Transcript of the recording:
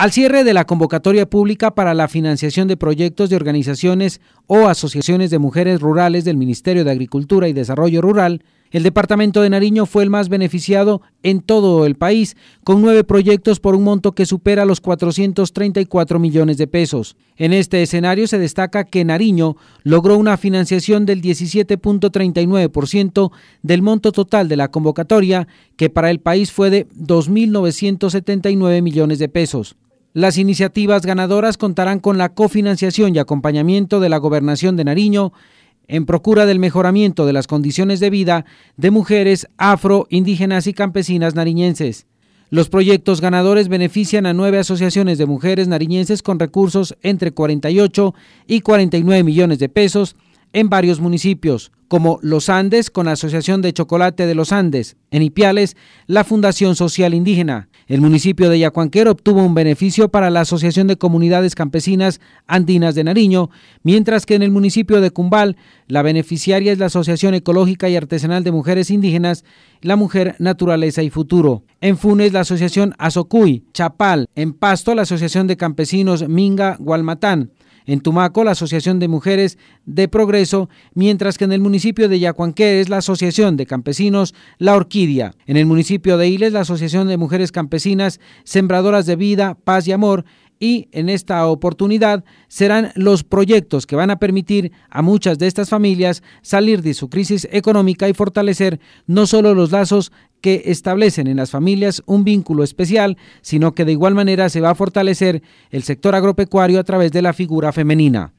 Al cierre de la convocatoria pública para la financiación de proyectos de organizaciones o asociaciones de mujeres rurales del Ministerio de Agricultura y Desarrollo Rural, el departamento de Nariño fue el más beneficiado en todo el país, con nueve proyectos por un monto que supera los 434 millones de pesos. En este escenario se destaca que Nariño logró una financiación del 17.39% del monto total de la convocatoria, que para el país fue de 2.979 millones de pesos. Las iniciativas ganadoras contarán con la cofinanciación y acompañamiento de la Gobernación de Nariño en procura del mejoramiento de las condiciones de vida de mujeres afro, indígenas y campesinas nariñenses. Los proyectos ganadores benefician a nueve asociaciones de mujeres nariñenses con recursos entre 48 y 49 millones de pesos en varios municipios, como Los Andes con la Asociación de Chocolate de los Andes, en Ipiales la Fundación Social Indígena. El municipio de Yacuanquero obtuvo un beneficio para la Asociación de Comunidades Campesinas Andinas de Nariño, mientras que en el municipio de Cumbal la beneficiaria es la Asociación Ecológica y Artesanal de Mujeres Indígenas, la Mujer Naturaleza y Futuro. En Funes la Asociación Azocuy, Chapal, en Pasto la Asociación de Campesinos Minga Gualmatán, en Tumaco, la Asociación de Mujeres de Progreso, mientras que en el municipio de es la Asociación de Campesinos La Orquídea. En el municipio de Iles, la Asociación de Mujeres Campesinas Sembradoras de Vida, Paz y Amor y en esta oportunidad serán los proyectos que van a permitir a muchas de estas familias salir de su crisis económica y fortalecer no solo los lazos que establecen en las familias un vínculo especial, sino que de igual manera se va a fortalecer el sector agropecuario a través de la figura femenina.